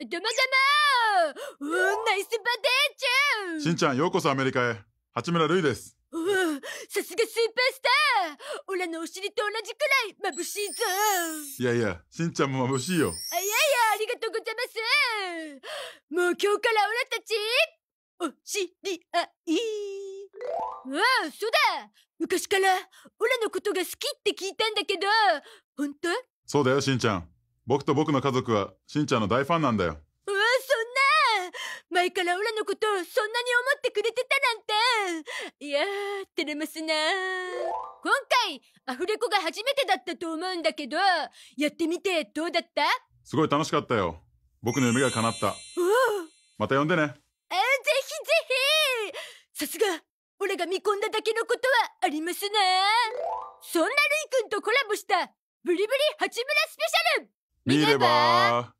どもどもーナイスバデーちゃんしんちゃん、ようこそアメリカへ。八村塁です。おお、さすがスーパースターオラのお尻と同じくらい眩しいぞいやいや、しんちゃんも眩しいよ。あいやいや、ありがとうございますもう今日からオラたち、お知り合い。ああ、そうだ昔からオラのことが好きって聞いたんだけど、本当そうだよ、しんちゃん。僕と僕の家族はしんちゃんの大ファンなんだよ。うわ、そんな前からオラのことそんなに思ってくれてたなんていや照れますな今回アフレコが初めてだったと思うんだけどやってみてどうだったすごい楽しかったよ僕の夢が叶ったまた呼んでねあぜひぜひさすが俺が見込んだだけのことはありますなそんなるいくんとコラボしたブリブリ八村スペシャル見れば